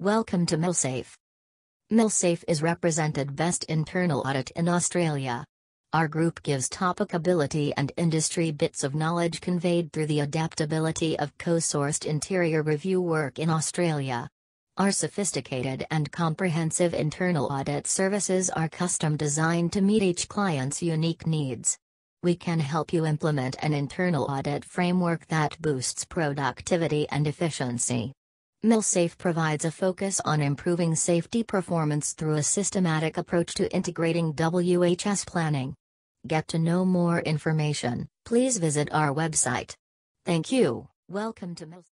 Welcome to MilSafe. MilSafe is represented best internal audit in Australia. Our group gives topicability and industry bits of knowledge conveyed through the adaptability of co-sourced interior review work in Australia. Our sophisticated and comprehensive internal audit services are custom designed to meet each client's unique needs. We can help you implement an internal audit framework that boosts productivity and efficiency. MilSafe provides a focus on improving safety performance through a systematic approach to integrating WHS planning. Get to know more information, please visit our website. Thank you, welcome to MilSafe.